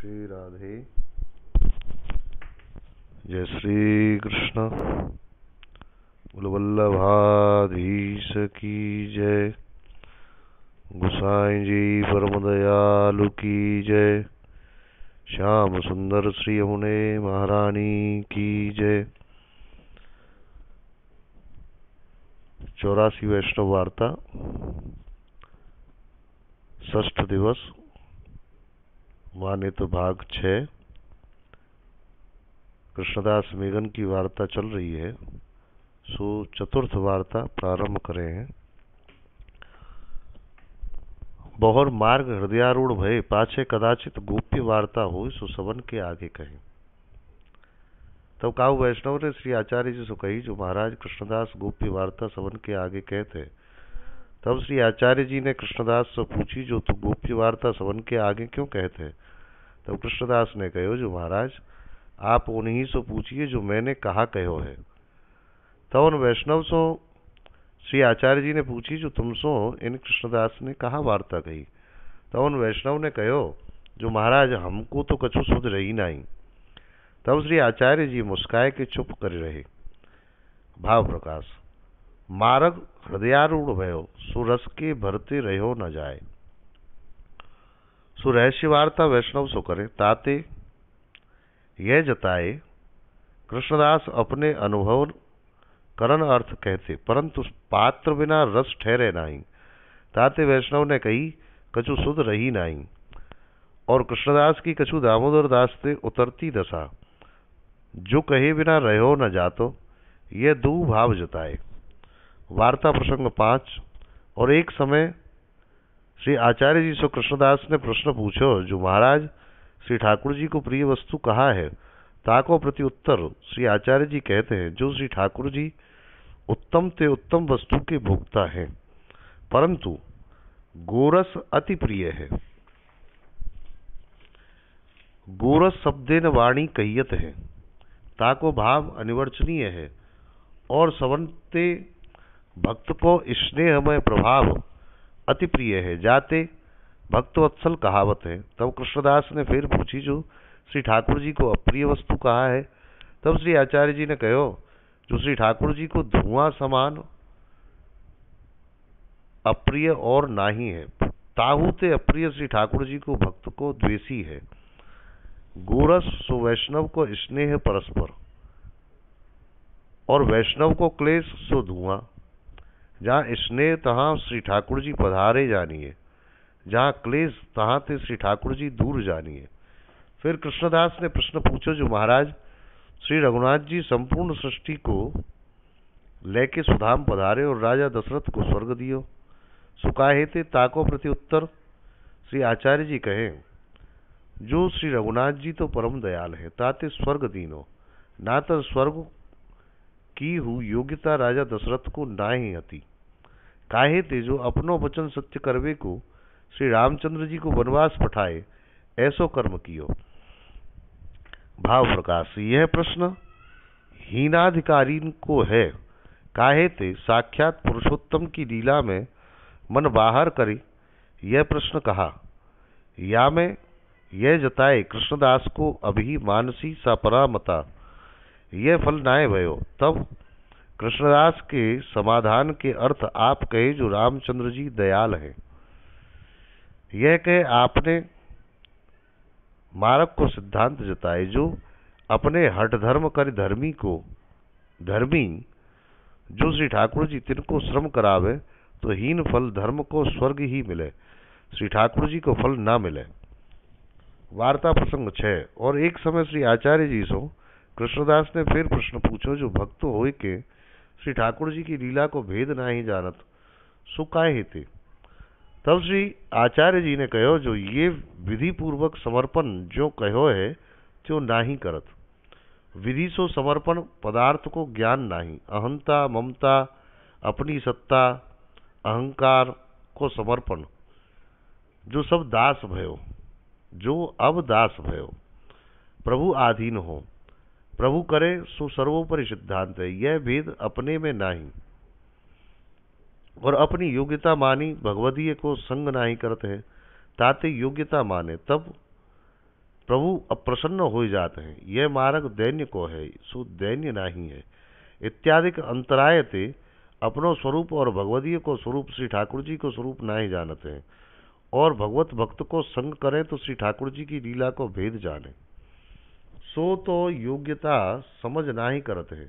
श्री राधे जय श्री कृष्ण वल्लभाधीश की जय गुसाई जी परम दयालु की जय श्याम सुंदर श्री यमुने महारानी की जय चौरासी वैष्णव वार्ता ष्ठ दिवस मानित भाग छ कृष्णदास मेघन की वार्ता चल रही है सो चतुर्थ वार्ता प्रारंभ करे हैं बहुर मार्ग हृदयारूढ़ भय पाछे कदाचित गोप्य वार्ता हो सो सवन के आगे कहें तब काउ वैष्णव ने श्री आचार्य जी से कही जो महाराज कृष्णदास गोप्य वार्ता सवन के आगे कहते तब श्री आचार्य जी ने कृष्णदास से पूछी जो तू गोप्य वार्ता सवन के आगे क्यों कहते तब तो कृष्णदास ने कहो जो महाराज आप उन्हीं से पूछिए जो मैंने कहा कहो है तब उन वैष्णव सो श्री आचार्य जी ने पूछी जो तुम सो इन कृष्णदास ने कहा वार्ता कही तब उन वैष्णव ने कहो जो महाराज हमको तो कछु सुध रही नहीं तब श्री आचार्य जी मुस्काए के चुप कर रहे भाव प्रकाश मारग हृदयारूढ़ भयो सुरस के भरते रहो न जाए सुरहस्यवार्ता वैष्णव सो करें ताते यह जताए कृष्णदास अपने अनुभव करण अर्थ कहते परंतु पात्र बिना रस ठहरे नहीं ताते वैष्णव ने कही कछु सुध रही नहीं और कृष्णदास की कछु दामोदर दास से उतरती दशा जो कहे बिना रहो न जातो यह दू भाव जताए वार्ता प्रसंग पांच और एक समय श्री आचार्य जी से कृष्णदास ने प्रश्न पूछो जो महाराज श्री ठाकुर जी को प्रिय वस्तु कहा है ताको प्रति उत्तर श्री आचार्य जी कहते हैं जो श्री ठाकुर जी उत्तम ते उत्तम वस्तु के भोक्ता हैं परंतु गोरस अति प्रिय है गोरस शब्देन वाणी कहियत है ताको भाव अनिवर्चनीय है और सवंते भक्त को स्नेहमय प्रभाव अति प्रिय है जाते भक्तोत्सल कहावत है तब कृष्णदास ने फिर पूछी जो श्री ठाकुर जी को अप्रिय वस्तु कहा है तब श्री आचार्य जी ने कहो जो श्री ठाकुर जी को धुआं समान अप्रिय और ना ही है ताहूते अप्रिय श्री ठाकुर जी को भक्त को द्वेषी है गोरस सुवैष्णव को स्नेह परस्पर और वैष्णव को क्लेश सो धुआं जहाँ स्नेह तहाँ श्री ठाकुर जी पधारे जानिए जहाँ क्लेश तहाँ थे श्री ठाकुर जी दूर जानिए फिर कृष्णदास ने प्रश्न पूछो जो महाराज श्री रघुनाथ जी संपूर्ण सृष्टि को लेके सुधाम पधारे और राजा दशरथ को स्वर्ग दियो थे ताको प्रति उत्तर श्री आचार्य जी कहें जो श्री रघुनाथ जी तो परम दयाल है ताते स्वर्ग दीनो ना तो स्वर्ग की हु योग्यता राजा दशरथ को ना ही हती काहे जो अपनो वचन सत्य करवे को श्री रामचंद्र जी को वनवास पठाए ऐसो कर्म कियो भाव प्रकाश यह प्रश्न हीनाधिकारी को है काहे ते साक्षात पुरुषोत्तम की लीला में मन बाहर करे यह प्रश्न कहा या मैं यह जताए कृष्णदास को अभी मानसी सा मता यह फल नाय भयो तब कृष्णदास के समाधान के अर्थ आप कहे जो रामचंद्र जी दयाल हैं यह कहे आपने मारक को सिद्धांत जताए जो अपने हट धर्म कर धर्मी को धर्मी जो श्री ठाकुर जी तिनको श्रम करावे तो हीन फल धर्म को स्वर्ग ही मिले श्री ठाकुर जी को फल ना मिले वार्ता प्रसंग छः और एक समय श्री आचार्य जी सो कृष्णदास ने फिर प्रश्न पूछो जो भक्त हो के श्री ठाकुर जी की लीला को भेद ना ही जानत सो काहे तब श्री आचार्य जी ने कहो जो ये विधि पूर्वक समर्पण जो कहो है जो ना ही करत विधि सो समर्पण पदार्थ को ज्ञान नाही अहंता ममता अपनी सत्ता अहंकार को समर्पण जो सब दास भयो जो अब दास भयो प्रभु आधीन हो प्रभु करे सो सर्वोपरि सिद्धांत है यह भेद अपने में नहीं और अपनी योग्यता मानी भगवदीय को संग ही करते हैं ताते योग्यता माने तब प्रभु अप्रसन्न हो जाते हैं यह मार्ग दैन्य को है सो दैन्य नहीं है इत्यादि अंतराय थे अपनो स्वरूप और भगवदीय को स्वरूप श्री ठाकुर जी को स्वरूप ना ही जानते हैं और भगवत भक्त को संग करें तो श्री ठाकुर जी की लीला को भेद जाने सो तो योग्यता समझ ना ही करत है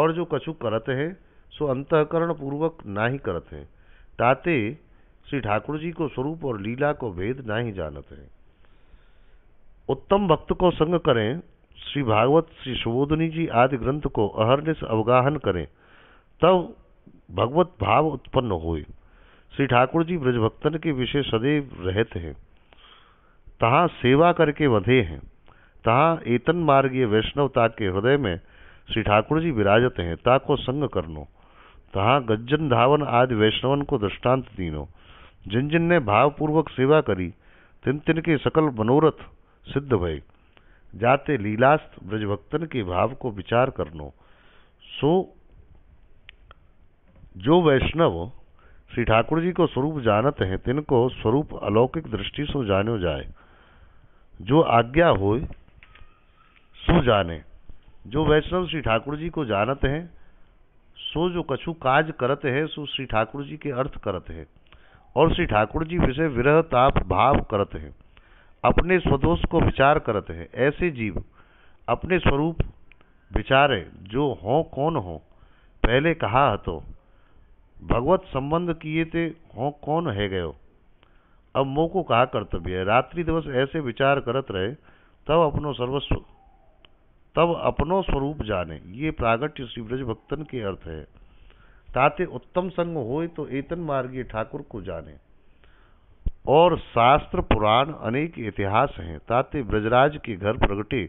और जो कछु करत है सो अंतकरण पूर्वक ना ही करत है ताते श्री ठाकुर जी को स्वरूप और लीला को भेद ना ही जानत है उत्तम भक्त को संग करें श्री भागवत श्री सुबोधनी जी आदि ग्रंथ को से अवगाहन करें तब भगवत भाव उत्पन्न हो श्री ठाकुर जी ब्रजभक्तन के विषय सदैव रहते हैं तहाँ सेवा करके वधे हैं ता एतन मार्गीय वैष्णवता के हृदय में श्री ठाकुर जी विराजत हैं ताको संग संग करनो तहा गज्जन धावन आदि वैष्णवन को दृष्टांत दीनो जिन जिन ने भावपूर्वक सेवा करी तिन तिन के सकल मनोरथ सिद्ध भय जाते लीलास्त ब्रजभक्तन के भाव को विचार करनो सो जो वैष्णव श्री ठाकुर जी को स्वरूप जानत हैं तिनको स्वरूप अलौकिक दृष्टि से जानो जाए जो आज्ञा होए सो जाने जो वैष्णव श्री ठाकुर जी को जानते हैं सो जो कछु काज करते हैं सो श्री ठाकुर जी के अर्थ करते हैं और श्री ठाकुर जी विषय विरह ताप भाव करते हैं अपने स्वदोष को विचार करते हैं ऐसे जीव अपने स्वरूप विचारे जो हों कौन हो पहले कहा तो भगवत संबंध किए थे हों कौन है गयो अब मोह को कहा कर्तव्य है रात्रि दिवस ऐसे विचार करत रहे तब अपनो सर्वस्व तब अपनो स्वरूप जाने ये प्रागट्य श्री ब्रज भक्तन के अर्थ है ताते उत्तम संग होए तो एतन मार्गीय ठाकुर को जाने और शास्त्र पुराण अनेक इतिहास हैं ताते ब्रजराज के घर प्रगटे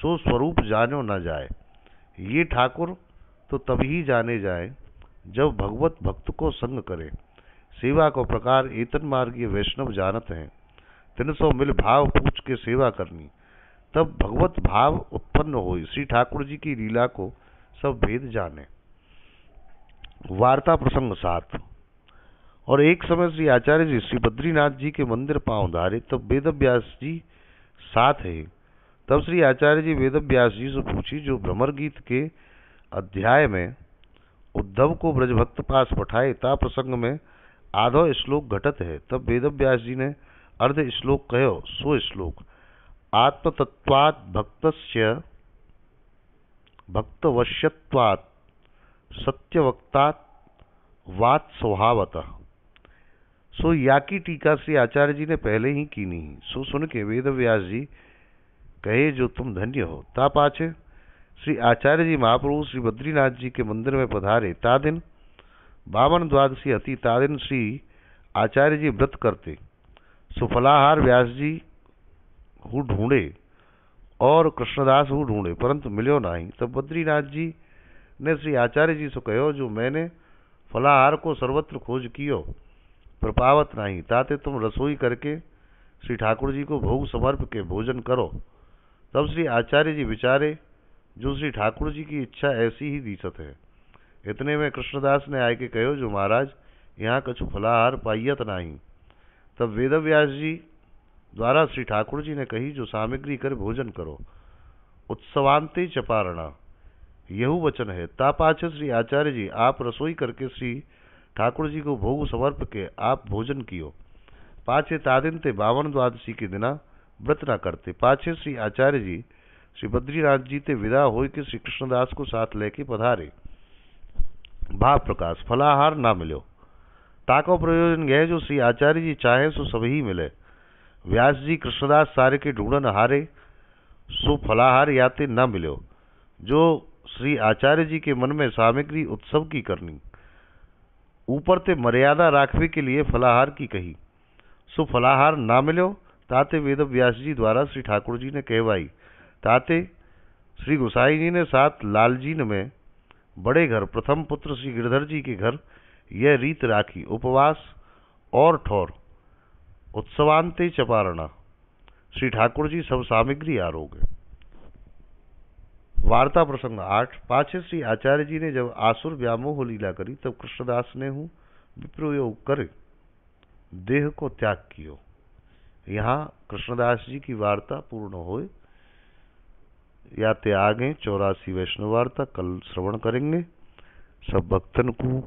सो स्वरूप जानो न जाए ये ठाकुर तो तभी जाने जाए जब भगवत भक्त को संग करे सेवा को प्रकार एतन मार्गीय वैष्णव जानत हैं तीन सौ मिल भाव पूछ के सेवा करनी तब भगवत भाव उत्पन्न हो श्री ठाकुर जी की लीला को सब भेद जाने वार्ता प्रसंग साथ और एक समय श्री आचार्य जी श्री बद्रीनाथ जी के मंदिर पांव धारे तब वेद व्यास जी साथ है तब श्री आचार्य जी वेद व्यास जी से पूछी जो भ्रमर गीत के अध्याय में उद्धव को ब्रजभक्त पास पठाए ता प्रसंग में आधो श्लोक घटत है तब वेद व्यास जी ने अर्ध श्लोक कहो सो श्लोक आत्मतत्वात् भक्तस्य भक्तवश्यत्वात् सत्यवक्तात् वाद स्वभावतः सो या की टीका से आचार्य जी ने पहले ही की नहीं सो सुन के वेद व्यास जी कहे जो तुम धन्य हो ता पाचे श्री आचार्य जी महाप्रभु श्री बद्रीनाथ जी के मंदिर में पधारे ता दिन बावन द्वादशी अति ता दिन श्री आचार्य जी व्रत करते सुफलाहार व्यास जी हु ढूंढे और कृष्णदास हु ढूंढे परंतु मिलो नाही तब बद्रीनाथ जी ने श्री आचार्य जी से कहो जो मैंने फलाहार को सर्वत्र खोज कियो पर पावत नहीं ताते तुम रसोई करके श्री ठाकुर जी को भोग समर्प के भोजन करो तब श्री आचार्य जी विचारे जो श्री ठाकुर जी की इच्छा ऐसी ही दीसत है इतने में कृष्णदास ने आके कहो जो महाराज यहाँ कछु फलाहार पाइयत नहीं तब वेदव्यास जी द्वारा श्री ठाकुर जी ने कही जो सामग्री कर भोजन करो उत्सवांति चपारणा यह वचन है तापाच श्री आचार्य जी आप रसोई करके श्री ठाकुर जी को भोग समर्प के आप भोजन कियो पाछे तादिन ते बावन द्वादशी के दिना व्रत न करते पाछे श्री आचार्य जी श्री बद्रीनाथ जी ते विदा हो के श्री कृष्णदास को साथ लेके पधारे भाव प्रकाश फलाहार ना मिलो ताको प्रयोजन गए जो श्री आचार्य जी चाहे सो सभी मिले व्यास जी कृष्णदास सारे के ढूंढन हारे सुफलाहार याते न मिलो जो श्री आचार्य जी के मन में सामग्री उत्सव की करनी ऊपर ते मर्यादा राखवे के लिए फलाहार की कही सो फलाहार ना मिलो ताते वेद व्यास जी द्वारा श्री ठाकुर जी ने कहवाई ताते श्री गोसाई जी ने साथ लाल जी में बड़े घर प्रथम पुत्र श्री गिरधर जी के घर यह रीत राखी उपवास और ठौर उत्सवांते चपारणा श्री ठाकुर जी सब सामग्री आरोग वार्ता प्रसंग आठ पाछे श्री आचार्य जी ने जब आसुर व्यामोह लीला करी तब कृष्णदास ने हूँ विप्रयोग करे देह को त्याग कियो यहाँ कृष्णदास जी की वार्ता पूर्ण हो या त्याग चौरासी वैष्णव वार्ता कल श्रवण करेंगे सब भक्तन को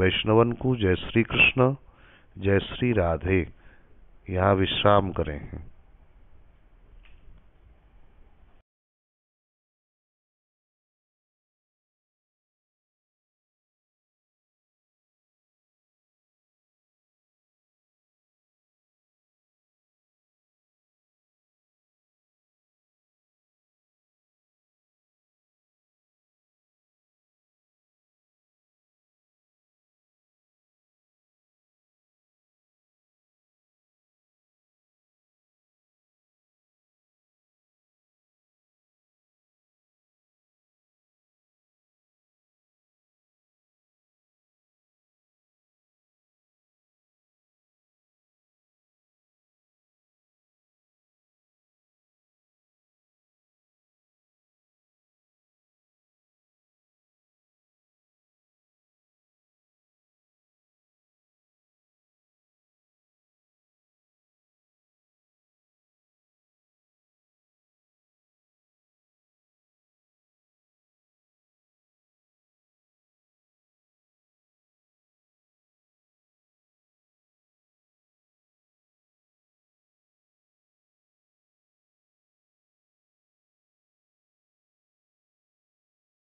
वैष्णवन को जय श्री कृष्ण जय श्री राधे यहाँ विश्राम करें